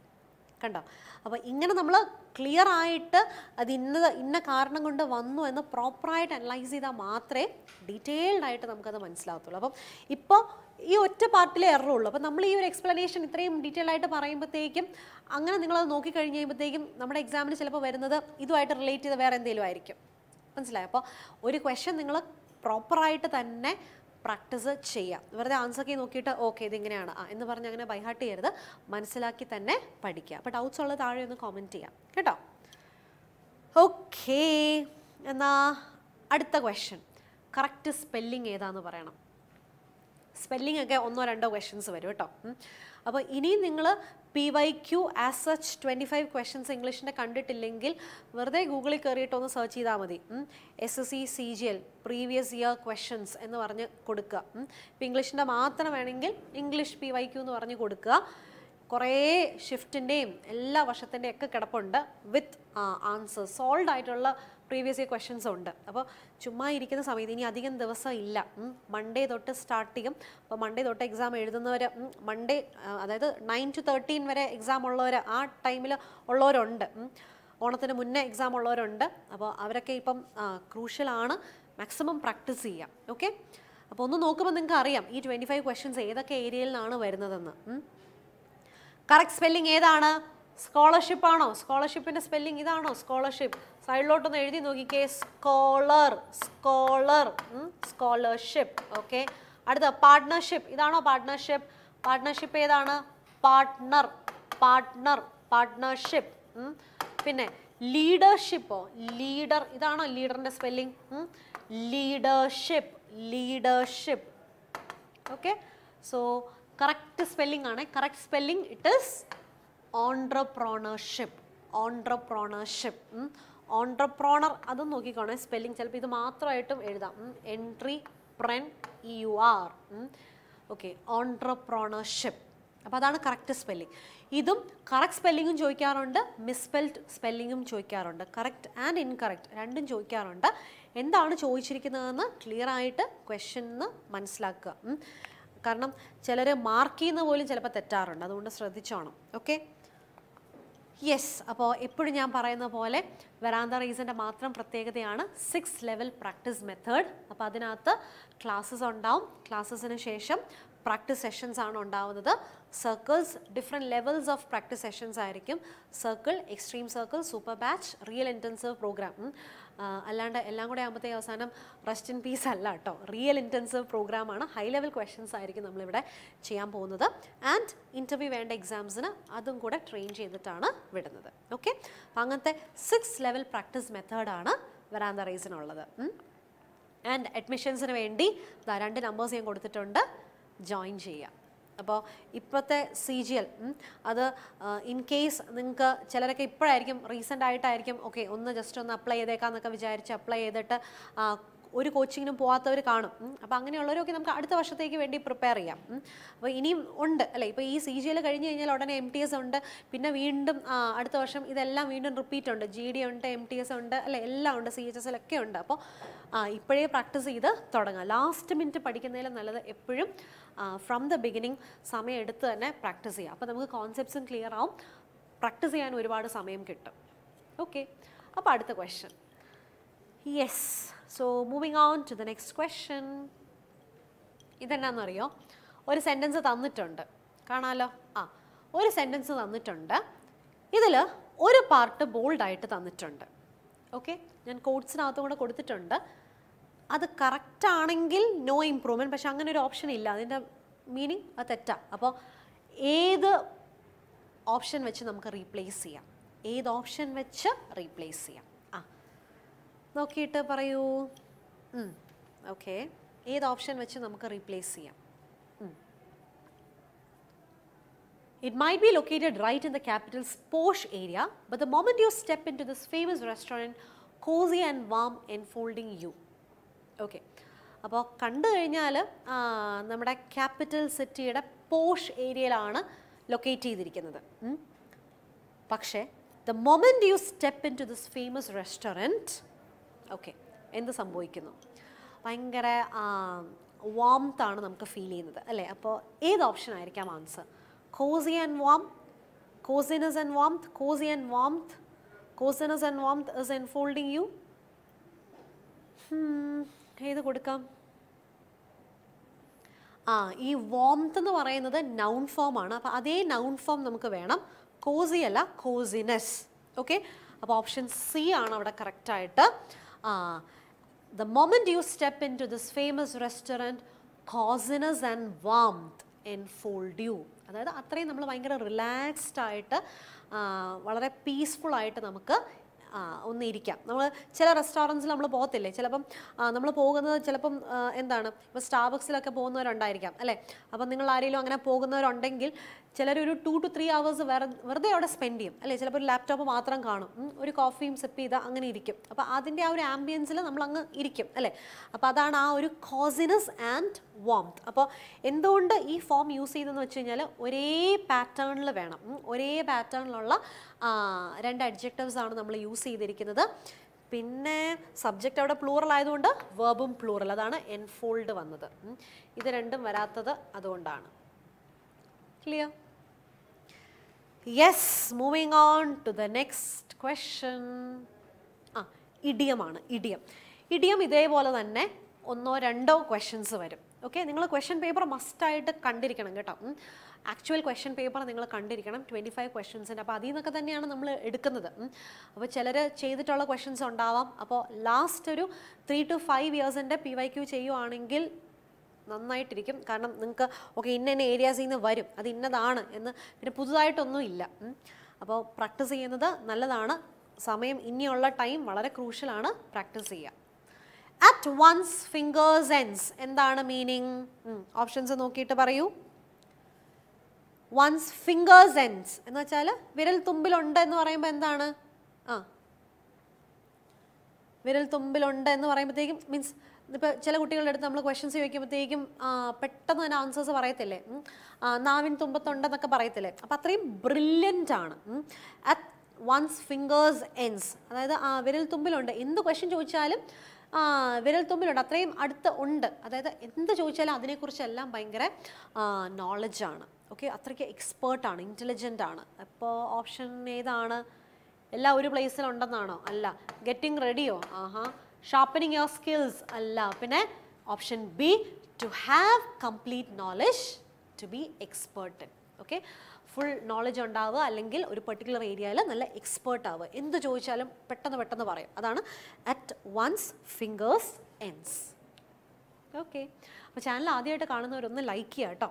കണ്ടോ അപ്പോൾ ഇങ്ങനെ നമ്മൾ ക്ലിയർ ആയിട്ട് അത് ഇന്ന ഇന്ന കാരണം കൊണ്ട് വന്നു എന്ന് പ്രോപ്പറായിട്ട് അനലൈസ് ചെയ്താൽ മാത്രമേ ഡീറ്റെയിൽഡ് ആയിട്ട് നമുക്കത് മനസ്സിലാകത്തുള്ളൂ അപ്പം ഇപ്പോൾ ഈ ഒറ്റ പാർട്ടിലെ എററുള്ളൂ അപ്പം നമ്മൾ ഈ ഒരു എക്സ്പ്ലനേഷൻ ഇത്രയും ഡീറ്റെയിൽ ആയിട്ട് പറയുമ്പോഴത്തേക്കും അങ്ങനെ നിങ്ങളത് നോക്കിക്കഴിഞ്ഞ് കഴിയുമ്പോഴത്തേക്കും നമ്മുടെ എക്സാമിന് ചിലപ്പോൾ വരുന്നത് ഇതുമായിട്ട് റിലേറ്റ് ചെയ്ത് വേറെ എന്തെങ്കിലും ആയിരിക്കും മനസ്സിലായോ അപ്പോൾ ഒരു ക്വസ്റ്റ്യൻ നിങ്ങൾ പ്രോപ്പറായിട്ട് തന്നെ പ്രാക്ടീസ് ചെയ്യാം വെറുതെ ആൻസറൊക്കെ നോക്കിയിട്ട് ഓക്കെ ഇതിങ്ങനെയാണ് ആ എന്ന് പറഞ്ഞ് അങ്ങനെ ബൈഹാർട്ട് ചെയ്യരുത് മനസ്സിലാക്കി തന്നെ പഠിക്കുക അപ്പോൾ ഡൗട്ട്സ് ഉള്ള താഴെ ഒന്ന് കോമൻറ്റ് ചെയ്യാം കേട്ടോ ഓക്കേ എന്നാ അടുത്ത ക്വസ്റ്റ്യൻ കറക്റ്റ് സ്പെല്ലിങ് ഏതാന്ന് പറയണം സ്പെല്ലിംഗ് ഒക്കെ ഒന്നോ രണ്ടോ ക്വസ്റ്റ്യൻസ് വരും കേട്ടോ അപ്പോൾ ഇനിയും നിങ്ങൾ P Y Q as such twenty five questions ഇംഗ്ലീഷിൻ്റെ കണ്ടിട്ടില്ലെങ്കിൽ വെറുതെ ഗൂഗിളിൽ കയറിയിട്ടൊന്ന് സെർച്ച് ചെയ്താൽ മതി S S C C G L previous year questions എന്ന് പറഞ്ഞ് കൊടുക്കുക ഇപ്പം ഇംഗ്ലീഷിൻ്റെ മാത്രം വേണമെങ്കിൽ ഇംഗ്ലീഷ് പി വൈ ക്യു എന്ന് പറഞ്ഞ് കൊടുക്കുക കുറേ ഷിഫ്റ്റിൻ്റെയും എല്ലാ വർഷത്തിൻ്റെയും ഒക്കെ കിടപ്പുണ്ട് വിത്ത് ആൻസേഴ്സ് സോൾഡ് ആയിട്ടുള്ള പ്രീവിയസ് ഇയർ ക്വസ്റ്റ്യൻസ് ഉണ്ട് അപ്പോൾ ചുമ്മാ ഇരിക്കുന്ന സമയത്ത് ഇനി അധികം ദിവസം ഇല്ല മൺഡേ തൊട്ട് സ്റ്റാർട്ട് ചെയ്യും അപ്പോൾ മൺഡേ തൊട്ട് എക്സാം എഴുതുന്നവർ മൺഡേ അതായത് നയൻ ടു തേർട്ടീൻ വരെ എക്സാം ഉള്ളവർ ആ ടൈമിൽ ഉള്ളവരുണ്ട് ഓണത്തിന് മുന്നേ എക്സാം ഉള്ളവരുണ്ട് അപ്പോൾ അവരൊക്കെ ഇപ്പം ക്രൂഷ്യലാണ് മാക്സിമം പ്രാക്ടീസ് ചെയ്യാം ഓക്കെ അപ്പോൾ ഒന്ന് നോക്കുമ്പോൾ നിങ്ങൾക്ക് അറിയാം ഈ ട്വൻറ്റി ഫൈവ് ക്വസ്റ്റ്യൻസ് ഏതൊക്കെ ഏരിയയിൽ നിന്നാണ് വരുന്നതെന്ന് കറക്റ്റ് സ്പെല്ലിംഗ് ഏതാണ് സ്കോളർഷിപ്പ് ആണോ സ്കോളർഷിപ്പിൻ്റെ സ്പെല്ലിംഗ് ഇതാണോ സ്കോളർഷിപ്പ് സൈഡിലോട്ടൊന്ന് എഴുതി നോക്കിക്കേ സ്കോളർ സ്കോളർ സ്കോളർഷിപ്പ് ഓക്കെ അടുത്ത പാർട്ട്ണർഷിപ്പ് ഇതാണോ പാർട്ട്ണർഷിപ്പ് പാർട്ട്ണർഷിപ്പ് ഏതാണ് പാർട്ട്ണർ പാർട്ട്ണർ പാർട്ട്ണർഷിപ്പ് പിന്നെ ലീഡർഷിപ്പോ ലീഡർ ഇതാണോ ലീഡറിൻ്റെ spelling leadership leadership okay so correct spelling ആണ് correct spelling it is entrepreneurship entrepreneurship entrepreneur അതും നോക്കിക്കോണേ സ്പെല്ലിംഗ് ചിലപ്പോൾ ഇത് മാത്രമായിട്ടും എഴുതാം entry pren E U R okay entrepreneurship അപ്പോൾ അതാണ് കറക്റ്റ് സ്പെല്ലിംഗ് ഇതും കറക്റ്റ് സ്പെല്ലിങ്ങും ചോദിക്കാറുണ്ട് മിസ്പെൽഡ് സ്പെല്ലിങ്ങും ചോദിക്കാറുണ്ട് കറക്റ്റ് ആൻഡ് ഇൻകറക്റ്റ് രണ്ടും ചോദിക്കാറുണ്ട് എന്താണ് ചോദിച്ചിരിക്കുന്നതെന്ന് ക്ലിയർ ആയിട്ട് ക്വസ്റ്റ്യൻ മനസ്സിലാക്കുക കാരണം ചിലർ മാർക്ക് ചെയ്യുന്ന പോലും ചിലപ്പോൾ തെറ്റാറുണ്ട് അതുകൊണ്ട് ശ്രദ്ധിച്ചോണം ഓക്കെ യെസ് അപ്പോൾ എപ്പോഴും ഞാൻ പറയുന്ന പോലെ വരാന്ത റീസൻ്റെ മാത്രം പ്രത്യേകതയാണ് സിക്സ് ലെവൽ പ്രാക്ടീസ് മെത്തേഡ് അപ്പോൾ അതിനകത്ത് ക്ലാസ്സസ് ഉണ്ടാവും ക്ലാസ്സസിന് ശേഷം പ്രാക്ടീസ് സെഷൻസ് ആണ് ഉണ്ടാവുന്നത് circles different levels of practice sessions ആയിരിക്കും circle extreme circle super batch real intensive program അല്ലാണ്ട് എല്ലാം കൂടെ ആകുമ്പോഴത്തേക്ക് അവസാനം റെസ്റ്റ് ഇൻ പീസ് അല്ല കേട്ടോ റിയൽ ഇൻറ്റൻസീവ് പ്രോഗ്രാമാണ് ഹൈ ലെവൽ ക്വസ്റ്റ്യൻസ് ആയിരിക്കും നമ്മളിവിടെ ചെയ്യാൻ പോകുന്നത് ആൻഡ് ഇൻ്റർവ്യൂ വേണ്ട എക്സാംസിന് അതും കൂടെ ട്രെയിൻ ചെയ്തിട്ടാണ് വിടുന്നത് ഓക്കെ അങ്ങനത്തെ സിക്സ് ലെവൽ പ്രാക്ടീസ് മെത്തേഡാണ് വരാന്ത റേസിനുള്ളത് ആൻഡ് അഡ്മിഷൻസിന് വേണ്ടി രണ്ട് നമ്പേഴ്സ് ഞാൻ കൊടുത്തിട്ടുണ്ട് ജോയിൻ ചെയ്യാം അപ്പോൾ ഇപ്പോഴത്തെ സി ജി എൽ അത് ഇൻ കേസ് നിങ്ങൾക്ക് ചിലരൊക്കെ ഇപ്പോഴായിരിക്കും റീസെൻ്റ് ആയിട്ടായിരിക്കും ഓക്കെ ഒന്ന് ജസ്റ്റ് ഒന്ന് അപ്ലൈ ചെയ്തേക്കാന്നൊക്കെ വിചാരിച്ച് അപ്ലൈ ചെയ്തിട്ട് ഒരു കോച്ചിങ്ങിനും പോകാത്തവർ കാണും അപ്പോൾ അങ്ങനെയുള്ളവരൊക്കെ നമുക്ക് അടുത്ത വർഷത്തേക്ക് വേണ്ടി പ്രിപ്പയർ ചെയ്യാം അപ്പോൾ ഇനിയും ഉണ്ട് അല്ലേ ഇപ്പോൾ ഈ സി ജി എൽ കഴിഞ്ഞ് കഴിഞ്ഞാൽ ഉടനെ എം ടി എസ് ഉണ്ട് പിന്നെ വീണ്ടും അടുത്ത വർഷം ഇതെല്ലാം വീണ്ടും റിപ്പീറ്റ് ഉണ്ട് ജി ഡി ഉണ്ട് എം ടി എസ് ഉണ്ട് അല്ലേ എല്ലാം ഉണ്ട് സി എച്ച് എസ് ഒക്കെ ഉണ്ട് അപ്പോൾ ഇപ്പോഴേ പ്രാക്ടീസ് ചെയ്ത് തുടങ്ങാം ലാസ്റ്റ് മിനിറ്റ് പഠിക്കുന്നതിലും നല്ലത് എപ്പോഴും ഫ്രം ദ ബിഗിനിങ് സമയം എടുത്ത് തന്നെ പ്രാക്ടീസ് ചെയ്യാം അപ്പോൾ നമുക്ക് കോൺസെപ്റ്റ്സും ക്ലിയർ ആവും പ്രാക്ടീസ് ചെയ്യാൻ ഒരുപാട് സമയം കിട്ടും ഓക്കെ അപ്പോൾ അടുത്ത question yes so moving on to the next question അറിയോ ഒരു സെൻറ്റൻസ് തന്നിട്ടുണ്ട് കാണാലോ ആ ഒരു സെൻറ്റൻസ് തന്നിട്ടുണ്ട് ഇതിൽ ഒരു പാർട്ട് ബോൾഡായിട്ട് തന്നിട്ടുണ്ട് ഓക്കെ ഞാൻ കോഡ്സിനകത്തും കൂടെ കൊടുത്തിട്ടുണ്ട് അത് കറക്റ്റ് ആണെങ്കിൽ നോ ഇമ്പ്രൂവ്മെൻറ്റ് പക്ഷെ അങ്ങനെ ഒരു ഓപ്ഷൻ ഇല്ല അതിൻ്റെ മീനിങ് അത് തെറ്റാണ് അപ്പോൾ ഏത് ഓപ്ഷൻ വെച്ച് നമുക്ക് റീപ്ലേസ് ചെയ്യാം ഏത് ഓപ്ഷൻ വെച്ച് റീപ്ലേസ് ചെയ്യാം ആ നോക്കിയിട്ട് പറയൂ ഓക്കെ ഏത് ഓപ്ഷൻ വെച്ച് നമുക്ക് റീപ്ലേസ് ചെയ്യാം it It might be located right in the capital's posh area, but the moment you step into this famous restaurant, cozy and warm enfolding you okay അപ്പോൾ കണ്ടു കഴിഞ്ഞാൽ നമ്മുടെ ക്യാപിറ്റൽ സിറ്റിയുടെ പോഷ് ഏരിയയിലാണ് ലൊക്കേറ്റ് ചെയ്തിരിക്കുന്നത് പക്ഷേ the moment you step into this famous restaurant okay എന്ത് സംഭവിക്കുന്നു ഭയങ്കര വാംത്താണ് നമുക്ക് ഫീൽ ചെയ്യുന്നത് അല്ലേ അപ്പോൾ ഏത് ഓപ്ഷൻ ആയിരിക്കാം answer cozy and warm coziness and warmth cozy and warmth coziness and warmth is enfolding you ചെയ്ത് കൊടുക്കാം ആ ഈ വോംത്ത് എന്ന് പറയുന്നത് നൗൺ ഫോം ആണ് അപ്പോൾ അതേ നൗൺ ഫോം നമുക്ക് വേണം കോസി അല്ല കോസിനെസ് ഓക്കെ അപ്പോൾ ഓപ്ഷൻ സി ആണ് അവിടെ കറക്റ്റായിട്ട് ആ the moment you step into this famous restaurant coziness and warmth enfold you അതായത് അത്രയും നമ്മൾ ഭയങ്കര റിലാക്സ്ഡ് ആയിട്ട് വളരെ പീസ്ഫുൾ ആയിട്ട് നമുക്ക് ആ ഒന്ന് ഇരിക്കാം നമ്മൾ ചില റെസ്റ്റോറൻറ്റ്സിൽ നമ്മൾ പോകത്തില്ലേ ചിലപ്പം നമ്മൾ പോകുന്നത് ചിലപ്പം എന്താണ് ഇപ്പോൾ സ്റ്റാർബക്സിലൊക്കെ പോകുന്നവരുണ്ടായിരിക്കാം അല്ലേ അപ്പം നിങ്ങൾ ആരെങ്കിലും അങ്ങനെ പോകുന്നവരുണ്ടെങ്കിൽ ചിലരൊരു ടു ടു ത്രീ അവേഴ്സ് വെറുതെ അവിടെ സ്പെൻഡ് ചെയ്യും അല്ലേ ചിലപ്പോൾ ഒരു ലാപ്ടോപ്പ് മാത്രം കാണും ഒരു കോഫിയും സിപ്പ് ചെയ്ത അങ്ങനെ ഇരിക്കും അപ്പോൾ അതിൻ്റെ ആ ഒരു ആംബിയൻസിൽ നമ്മൾ അങ്ങ് ഇരിക്കും അല്ലേ അപ്പോൾ അതാണ് ആ ഒരു കോസിനസ് ആൻഡ് വോംത്ത് അപ്പോൾ എന്തുകൊണ്ട് ഈ ഫോം യൂസ് ചെയ്തെന്ന് വെച്ച് കഴിഞ്ഞാൽ ഒരേ പാറ്റേണിൽ വേണം ഒരേ പാറ്റേണിലുള്ള രണ്ട് അഡ്ജക്റ്റീവ്സ് ആണ് നമ്മൾ യൂസ് ചെയ്തിരിക്കുന്നത് പിന്നെ സബ്ജക്റ്റ് അവിടെ പ്ലൂറൽ ആയതുകൊണ്ട് വെർബും പ്ലൂറൽ അതാണ് എൻഫോൾഡ് വന്നത് ഇത് രണ്ടും വരാത്തത് അതുകൊണ്ടാണ് clear yes moving on to the next question ആ ഇഡിയമാണ് ഇഡിയം ഇഡിയം ഇതേപോലെ തന്നെ ഒന്നോ രണ്ടോ ക്വസ്റ്റ്യൻസ് വരും ഓക്കെ നിങ്ങൾ ക്വസ്റ്റ്യൻ പേപ്പർ മസ്റ്റായിട്ട് കണ്ടിരിക്കണം കേട്ടോ ആക്ച്വൽ ക്വസ്റ്റ്യൻ പേപ്പർ നിങ്ങൾ കണ്ടിരിക്കണം ട്വൻറ്റി ഫൈവ് ക്വസ്റ്റ്യൻസിൻ്റെ അപ്പോൾ അതിൽ തന്നെയാണ് നമ്മൾ എടുക്കുന്നത് അപ്പോൾ ചിലർ ചെയ്തിട്ടുള്ള ക്വസ്റ്റ്യൻസ് ഉണ്ടാവാം അപ്പോൾ ലാസ്റ്റ് ഒരു ത്രീ ടു ഫൈവ് ഇയേഴ്സിൻ്റെ പി വൈ ക്യൂ ചെയ്യുവാണെങ്കിൽ നന്നായിട്ടിരിക്കും കാരണം നിങ്ങൾക്ക് ഓക്കെ ഇന്ന ഇന്ന ഏരിയാസിൽ നിന്ന് വരും അത് ഇന്നതാണ് എന്ന് പിന്നെ പുതുതായിട്ടൊന്നും ഇല്ല അപ്പോൾ പ്രാക്ടീസ് ചെയ്യുന്നത് നല്ലതാണ് സമയം ഇനിയുള്ള ടൈം വളരെ ക്രൂഷ്യലാണ് പ്രാക്ടീസ് ചെയ്യുക അറ്റ് വൺസ് ഫിംഗേഴ്സ് എൻസ് എന്താണ് മീനിങ് ഓപ്ഷൻസ് നോക്കിയിട്ട് പറയൂ വൺസ് ഫിംഗേഴ്സ് എൻസ് എന്ന് വെച്ചാൽ വിരൽ തുമ്പിലുണ്ട് എന്ന് പറയുമ്പോൾ എന്താണ് ആ വിരൽ തുമ്പിലുണ്ട് എന്ന് പറയുമ്പോഴത്തേക്കും മീൻസ് ഇപ്പോൾ ചില കുട്ടികളുടെ അടുത്ത് നമ്മൾ ക്വസ്റ്റ്യൻസ് ചോദിക്കുമ്പോഴത്തേക്കും പെട്ടെന്ന് തന്നെ ആൻസേഴ്സ് പറയത്തില്ലേ നാവിൻ തുമ്പത്തുണ്ടെന്നൊക്കെ പറയത്തില്ലേ അപ്പം അത്രയും ബ്രില്യൻ്റ് ആണ് അറ്റ് വൺസ് ഫിംഗേഴ്സ് എൻസ് അതായത് ആ വിരൽ തുമ്പിലുണ്ട് എന്ത് ക്വസ്റ്റ്യൻ ചോദിച്ചാലും വിരൽ തുമ്പിലുണ്ട് അത്രയും അടുത്ത് ഉണ്ട് അതായത് എന്ത് ചോദിച്ചാലും അതിനെക്കുറിച്ചെല്ലാം ഭയങ്കര നോളജാണ് ഓക്കെ അത്രയ്ക്ക് എക്സ്പേർട്ടാണ് ഇൻ്റലിജൻ്റ് ആണ് അപ്പോൾ ഓപ്ഷൻ ഏതാണ് എല്ലാം ഒരു പ്ലേസിലുണ്ടെന്നാണോ അല്ല ഗെറ്റിംഗ് റെഡിയോ ആഹാ ഷാർപ്പനിങ് യുവർ സ്കിൽസ് അല്ല പിന്നെ option B to have complete knowledge to be expert okay full knowledge ഉണ്ടാവുക അല്ലെങ്കിൽ ഒരു പെർട്ടിക്കുലർ ഏരിയയിൽ നല്ല എക്സ്പേർട്ട് ആവുക എന്ത് ചോദിച്ചാലും പെട്ടെന്ന് പെട്ടെന്ന് പറയും അതാണ് at one's fingers ends okay അപ്പോൾ ചാനൽ ആദ്യമായിട്ട് കാണുന്നവരൊന്ന് ലൈക്ക് ചെയ്യുക കേട്ടോ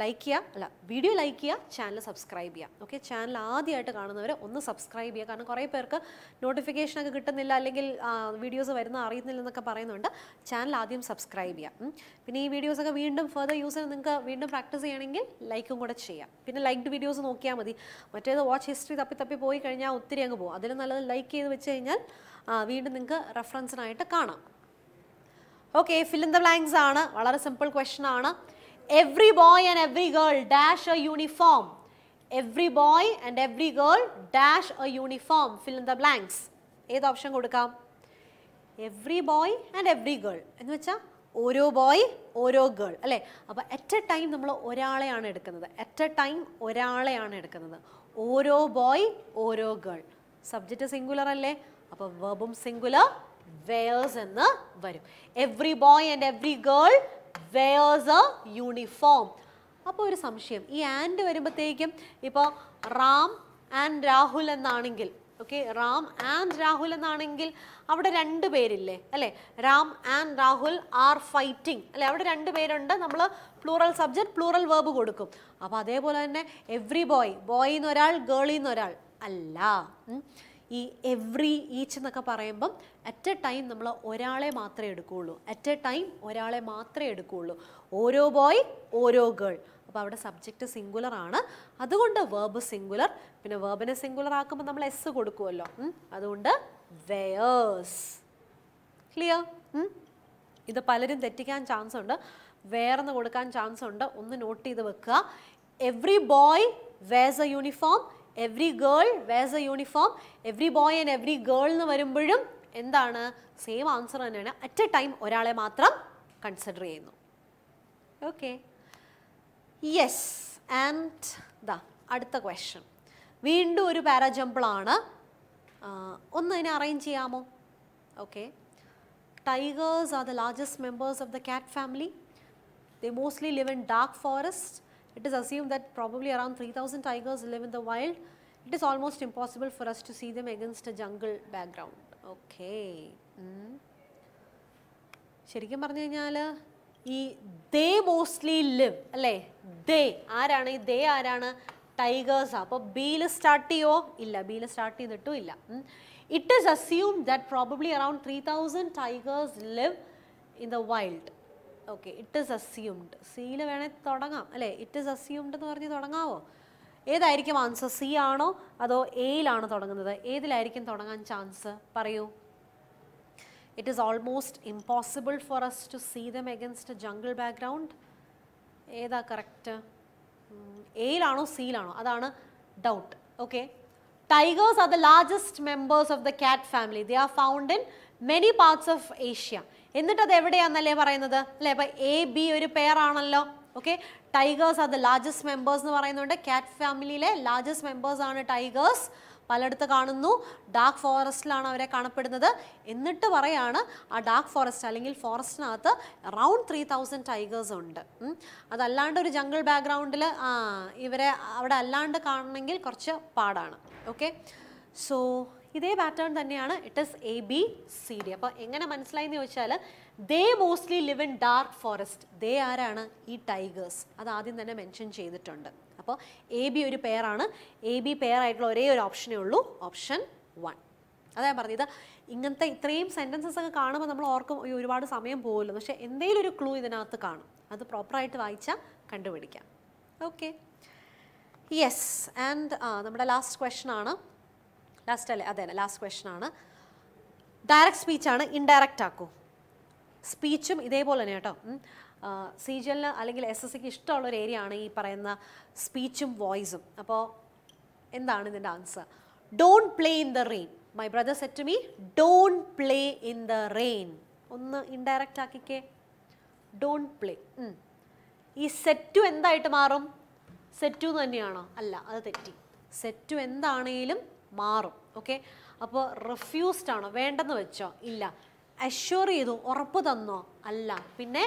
ലൈക്ക് ചെയ്യുക അല്ല വീഡിയോ ലൈക്ക് ചെയ്യുക ചാനൽ സബ്സ്ക്രൈബ് ചെയ്യുക ഓക്കെ ചാനൽ ആദ്യമായിട്ട് കാണുന്നവർ ഒന്ന് സബ്സ്ക്രൈബ് ചെയ്യുക കാരണം കുറേ പേർക്ക് നോട്ടിഫിക്കേഷനൊക്കെ കിട്ടുന്നില്ല അല്ലെങ്കിൽ വീഡിയോസ് വരുന്ന അറിയുന്നില്ല എന്നൊക്കെ പറയുന്നുണ്ട് ചാനൽ ആദ്യം സബ്സ്ക്രൈബ് ചെയ്യുക പിന്നെ ഈ വീഡിയോസൊക്കെ വീണ്ടും ഫർദർ യൂസ് ചെയ്ത് നിങ്ങൾക്ക് വീണ്ടും പ്രാക്ടീസ് ചെയ്യണമെങ്കിൽ ലൈക്കും കൂടെ ചെയ്യാം പിന്നെ ലൈക്ക്ഡ് വീഡിയോസ് നോക്കിയാൽ മതി മറ്റേത് വാച്ച് ഹിസ്റ്ററി തപ്പി തപ്പി പോയി കഴിഞ്ഞാൽ ഒത്തിരി അങ്ങ് പോകും അതിൽ നല്ലത് ലൈക്ക് ചെയ്ത് വെച്ച് കഴിഞ്ഞാൽ വീണ്ടും നിങ്ങൾക്ക് റെഫറൻസിനായിട്ട് കാണാം okay fill in the blanks ആണ് വളരെ സിമ്പിൾ ക്വസ്റ്റൻ ആണ് every boy and every girl dash a uniform every boy and every girl dash a uniform fill in the blanks ഏത് ഓപ്ഷൻ കൊടുക്കാം every boy and every girl എന്ന് വെച്ചാൽ ഓരോ boy ഓരോ girl അല്ലേ അപ്പോൾ അറ്റ് എ ടൈം നമ്മൾ ഒരാളെയാണ് എടുക്കുന്നത് അറ്റ് എ ടൈം ഒരാളെയാണ് എടുക്കുന്നത് ഓരോ ബോയ് ഓരോ ഗേൾ സബ്ജക്റ്റ് സിംഗുലർ അല്ലേ അപ്പോൾ വെർബും സിംഗുലർ വെയേഴ്സ് എന്ന് വരും every boy and every girl wears a uniform അപ്പോൾ ഒരു സംശയം ഈ ആൻഡ് വരുമ്പോഴത്തേക്കും ഇപ്പോൾ റാം ആൻഡ് രാഹുൽ എന്നാണെങ്കിൽ ഓക്കെ റാം ആൻഡ് രാഹുൽ എന്നാണെങ്കിൽ അവിടെ രണ്ട് പേരില്ലേ അല്ലേ Ram and Rahul are fighting അല്ലേ അവിടെ രണ്ട് പേരുണ്ട് നമ്മൾ പ്ലൂറൽ സബ്ജക്ട് പ്ലൂറൽ വേർബ് കൊടുക്കും അപ്പോൾ അതേപോലെ തന്നെ എവ്രി ബോയ് ബോയിൽ നിന്നൊരാൾ ഗേളിൽ നിന്നൊരാൾ അല്ല ഈ എവ്രി ഈച്ച് എന്നൊക്കെ പറയുമ്പം അറ്റ് എ ടൈം നമ്മൾ ഒരാളെ മാത്രമേ എടുക്കുകയുള്ളൂ അറ്റ് എ ടൈം ഒരാളെ മാത്രമേ എടുക്കുകയുള്ളൂ ഓരോ ബോയ് ഓരോ ഗേൾ അപ്പോൾ അവിടെ സബ്ജക്റ്റ് സിംഗുലർ ആണ് അതുകൊണ്ട് വേർബ് സിംഗുലർ പിന്നെ വേർബിനെ സിംഗുലർ ആക്കുമ്പോൾ നമ്മൾ എസ് കൊടുക്കുമല്ലോ അതുകൊണ്ട് വെയേഴ്സ് ക്ലിയർ ഇത് പലരും തെറ്റിക്കാൻ ചാൻസ് ഉണ്ട് വേറെന്ന് കൊടുക്കാൻ ചാൻസ് ഉണ്ട് ഒന്ന് നോട്ട് ചെയ്ത് വെക്കുക every boy wears a uniform every girl wears a uniform every boy and every girl എന്ന് വരുമ്പോഴും എന്താണ് സെയിം ആൻസർ തന്നെയാണ് അറ്റ് എ ടൈം ഒരാളെ മാത്രം കൺസിഡർ ചെയ്യുന്നു ഓക്കെ യെസ് ആൻഡ് ദാ അടുത്ത ക്വസ്റ്റ്യൻ വീണ്ടും ഒരു പാരാജമ്പിളാണ് ഒന്ന് ഇതിനെ അറേഞ്ച് ചെയ്യാമോ okay tigers are the largest members of the cat family the mostly live in dark forest it is assume that probly around three thousand tigers live in the wild it is almost impossible for us to see them against a jungle background okay ശരിക്കും പറഞ്ഞു കഴിഞ്ഞാൽ ഈ ദേ mostly live അല്ലേ ദേ ആരാണ് ഈ ദേ ആരാണ് tigers അപ്പോൾ ബീല് start ചെയ്യോ ഇല്ല ബിയിൽ സ്റ്റാർട്ട് ചെയ്തിട്ടും ഇല്ല it is assume that probably around three thousand tigers live in the wild okay it is assumed സീല് വേണേൽ തുടങ്ങാം അല്ലേ ഇറ്റ് ഇസ് അസ്യൂംഡ് എന്ന് പറഞ്ഞ് തുടങ്ങാവോ ഏതായിരിക്കും ആൻസർ സി ആണോ അതോ എയിലാണോ തുടങ്ങുന്നത് ഏതിലായിരിക്കും തുടങ്ങാൻ ചാൻസ് പറയൂ it is almost impossible for us to see them against jungle background ഏതാ കറക്റ്റ് എയിലാണോ സിയിലാണോ അതാണ് doubt okay tigers are the largest members of the cat family they are found in many parts of Asia എന്നിട്ട് അത് എവിടെയാണെന്നല്ലേ പറയുന്നത് അല്ലേ അപ്പം എ ബി ഒരു പെയർ ആണല്ലോ okay tigers are the largest members എന്ന് പറയുന്നുണ്ട് കാറ്റ് ഫാമിലിയിലെ ലാർജസ്റ്റ് മെമ്പേഴ്സ് ആണ് ടൈഗേഴ്സ് പലയിടത്ത് കാണുന്നു ഡാർക്ക് ഫോറസ്റ്റിലാണ് അവരെ കാണപ്പെടുന്നത് എന്നിട്ട് പറയാണ് ആ ഡാർക്ക് ഫോറസ്റ്റ് അല്ലെങ്കിൽ ഫോറസ്റ്റിനകത്ത് അറൗണ്ട് ത്രീ തൗസൻഡ് ടൈഗേഴ്സ് ഉണ്ട് അതല്ലാണ്ട് ഒരു ജംഗിൾ ബാക്ക്ഗ്രൗണ്ടിൽ ഇവരെ അവിടെ അല്ലാണ്ട് കാണണമെങ്കിൽ കുറച്ച് പാടാണ് ഓക്കെ സോ ഇതേ പാറ്റേൺ തന്നെയാണ് it is A B C D അപ്പോൾ എങ്ങനെ മനസ്സിലായി എന്ന് ചോദിച്ചാൽ they mostly live in dark forest they ആരാണ് ഈ ടൈഗേഴ്സ് അത് ആദ്യം തന്നെ മെൻഷൻ ചെയ്തിട്ടുണ്ട് അപ്പോൾ എ ബി ഒരു പെയറാണ് എ ബി പെയർ ആയിട്ടുള്ള ഒരേ ഒരു ഓപ്ഷനേ ഉള്ളൂ ഓപ്ഷൻ വൺ അതാ പറഞ്ഞത് ഇങ്ങനത്തെ ഇത്രയും സെൻറ്റൻസസ് ഒക്കെ കാണുമ്പോൾ നമ്മൾ ഓർക്കും ഒരുപാട് സമയം പോകുമല്ലോ പക്ഷേ എന്തെങ്കിലും ഒരു ക്ലൂ ഇതിനകത്ത് കാണും അത് പ്രോപ്പറായിട്ട് വായിച്ചാൽ കണ്ടുപിടിക്കാം ഓക്കെ യെസ് ആൻഡ് നമ്മുടെ ലാസ്റ്റ് ക്വസ്റ്റൻ ആണ് ലാസ്റ്റ് അല്ലേ അതെ ലാസ്റ്റ് ക്വസ്റ്റൻ ആണ് ഡയറക്റ്റ് സ്പീച്ചാണ് ഇൻഡയറക്റ്റ് ആക്കൂ സ്പീച്ചും ഇതേപോലെ തന്നെ കേട്ടോ സി ജി എല്ലിന് അല്ലെങ്കിൽ എസ് എസ് സിക്ക് ഇഷ്ടമുള്ള ഒരു ഏരിയ ആണ് ഈ പറയുന്ന സ്പീച്ചും വോയിസും അപ്പോൾ എന്താണ് ഇതിൻ്റെ answer don't play in the rain my brother said to me don't play in the rain ഒന്ന് ഇൻഡയറക്റ്റ് ആക്കിക്കേ ഡോണ്ട് പ്ലേ ഈ സെറ്റു എന്തായിട്ട് മാറും സെറ്റു തന്നെയാണോ അല്ല അത് തെറ്റി സെറ്റു എന്താണേലും മാറും ഓക്കെ അപ്പോൾ റിഫ്യൂസ്ഡ് ആണോ വേണ്ടെന്ന് വെച്ചോ ഇല്ല അഷ്യൂർ ചെയ്തു ഉറപ്പ് തന്നോ അല്ല പിന്നെ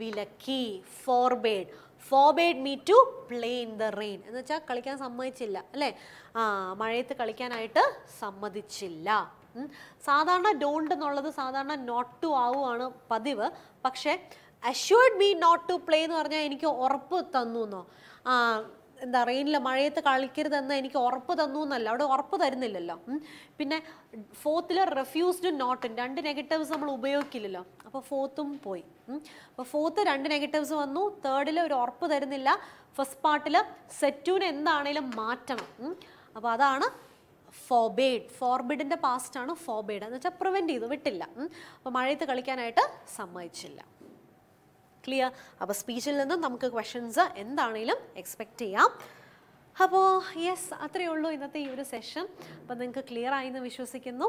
വിലക്കി forbade forbade me to play in the rain എന്ന് വെച്ചാൽ കളിക്കാൻ സമ്മതിച്ചില്ല അല്ലേ ആ മഴയത്ത് കളിക്കാനായിട്ട് സമ്മതിച്ചില്ല സാധാരണ ഡോണ്ട് എന്നുള്ളത് സാധാരണ നോട്ട് ടു ആവുകയാണ് പതിവ് പക്ഷേ assured me not to play എന്ന് പറഞ്ഞാൽ എനിക്ക് ഉറപ്പ് തന്നു എന്നോ എന്താ റെയിനിൽ മഴയത്ത് കളിക്കരുതെന്ന് എനിക്ക് ഉറപ്പ് തന്നു എന്നല്ല അവിടെ ഉറപ്പ് തരുന്നില്ലല്ലോ പിന്നെ ഫോർത്തിൽ റെഫ്യൂസ്ഡ് നോട്ടും രണ്ട് നെഗറ്റീവ്സ് നമ്മൾ ഉപയോഗിക്കില്ലല്ലോ അപ്പോൾ ഫോർത്തും പോയി അപ്പോൾ ഫോർത്ത് രണ്ട് നെഗറ്റീവ്സ് വന്നു തേർഡിൽ ഒരു ഉറപ്പ് തരുന്നില്ല ഫസ്റ്റ് പാർട്ടിൽ സെറ്റൂന് എന്താണേലും മാറ്റണം അപ്പോൾ അതാണ് ഫോബേഡ് ഫോർബിഡിൻ്റെ പാസ്റ്റാണ് ഫോബേഡ് എന്ന് വെച്ചാൽ പ്രിവെൻറ്റ് ചെയ്ത് വിട്ടില്ല അപ്പോൾ മഴയത്ത് കളിക്കാനായിട്ട് സമ്മതിച്ചില്ല ക്ലിയർ അപ്പോൾ സ്പീച്ചിൽ നിന്നും നമുക്ക് ക്വസ്റ്റ്യൻസ് എന്താണെങ്കിലും എക്സ്പെക്റ്റ് ചെയ്യാം അപ്പോൾ യെസ് അത്രയേ ഉള്ളൂ ഇന്നത്തെ ഈ ഒരു സെഷൻ അപ്പോൾ നിങ്ങൾക്ക് ക്ലിയർ ആയി എന്ന് വിശ്വസിക്കുന്നു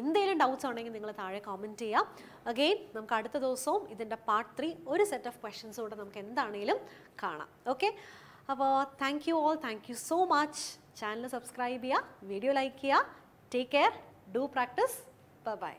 എന്തെങ്കിലും ഡൗട്ട്സ് ഉണ്ടെങ്കിൽ നിങ്ങൾ താഴെ കമൻറ്റ് ചെയ്യാം അഗെയിൻ നമുക്ക് അടുത്ത ദിവസവും ഇതിൻ്റെ പാർട്ട് ത്രീ ഒരു സെറ്റ് ഓഫ് കൂടെ നമുക്ക് എന്താണെങ്കിലും കാണാം ഓക്കെ അപ്പോൾ thank you all thank you so much channel subscribe ചെയ്യുക വീഡിയോ ലൈക്ക് ചെയ്യുക take care do practice by